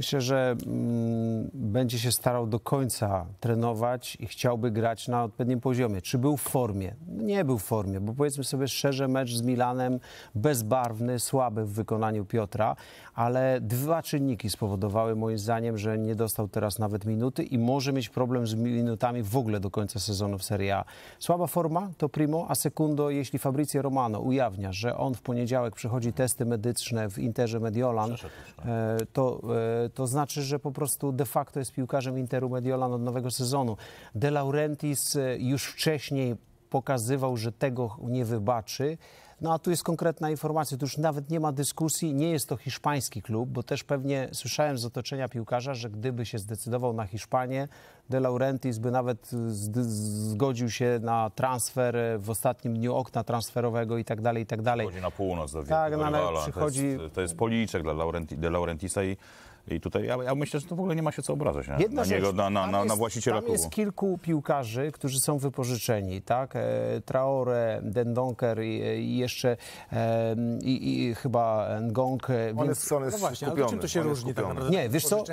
Myślę, że mm, będzie się starał do końca trenować i chciałby grać na odpowiednim poziomie. Czy był w formie? Nie był w formie, bo powiedzmy sobie szczerze, mecz z Milanem bezbarwny, słaby w wykonaniu Piotra, ale dwa czynniki spowodowały moim zdaniem, że nie dostał teraz nawet minuty i może mieć problem z minutami w ogóle do końca sezonu w Serie A. Słaba forma to primo, a sekundo, jeśli Fabrizio Romano ujawnia, że on w poniedziałek przychodzi testy medyczne w Interze Mediolan, tak. e, to e, to znaczy, że po prostu de facto jest piłkarzem Interu Mediolan od nowego sezonu. De Laurentiis e, już wcześniej pokazywał, że tego nie wybaczy. No a tu jest konkretna informacja, tu już nawet nie ma dyskusji, nie jest to hiszpański klub, bo też pewnie słyszałem z otoczenia piłkarza, że gdyby się zdecydował na Hiszpanię, De Laurentiis by nawet zgodził się na transfer w ostatnim dniu okna transferowego i tak dalej, i tak dalej. Chodzi na północ do Tak, no, ale przychodzi... To jest, to jest policzek dla De Laurentiisa i i tutaj ja, ja, myślę, że to w ogóle nie ma się co obrażać nie? Jedna na, rzecz, niego, na, na, na, jest, na właściciela tam klubu. jest kilku piłkarzy, którzy są wypożyczeni, tak? E, Traore, Dendonker i, i jeszcze i, i chyba Ngong. On jest, on jest no właśnie, skupiony. ale czym to się różni tak Nie, wiesz co? od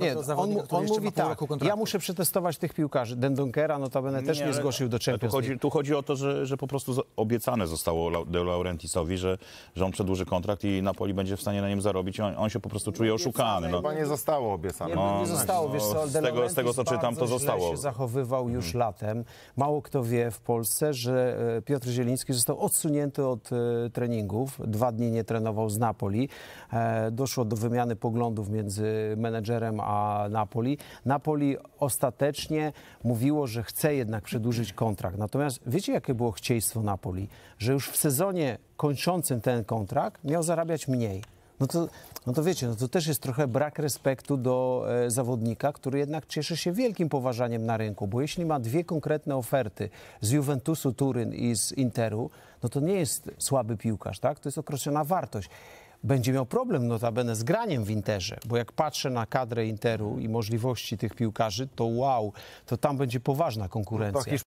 nie, on, on mówi tak, ja muszę przetestować tych piłkarzy. Den Dunkera notabene też nie, zgłosił do Champions tu chodzi, tu chodzi o to, że, że po prostu obiecane zostało De Laurentisowi, że, że on przedłuży kontrakt i Napoli będzie w stanie na nim zarobić. On, on się po prostu czuje oszukany. No. Chyba nie zostało obiecane. Nie, no, nie zostało, no, wiesz co, no, z tego, z tego co czytam, to zostało. się zachowywał już hmm. latem. Mało kto wie w Polsce, że e, Piotr Zieliński został odsunięty od e, treningów. Dwa dni nie trenował z Napoli. E, doszło do wymiany poglądów między menedżerem a Napoli. Napoli ostatecznie mówiło, że chce jednak przedłużyć kontrakt. Natomiast wiecie, jakie było chcieństwo Napoli? Że już w sezonie kończącym ten kontrakt miał zarabiać mniej no to, no to wiecie, no to też jest trochę brak respektu do e, zawodnika, który jednak cieszy się wielkim poważaniem na rynku, bo jeśli ma dwie konkretne oferty z Juventusu Turyn i z Interu, no to nie jest słaby piłkarz, tak? To jest określona wartość będzie miał problem notabene z graniem w Interze, bo jak patrzę na kadrę Interu i możliwości tych piłkarzy, to wow, to tam będzie poważna konkurencja.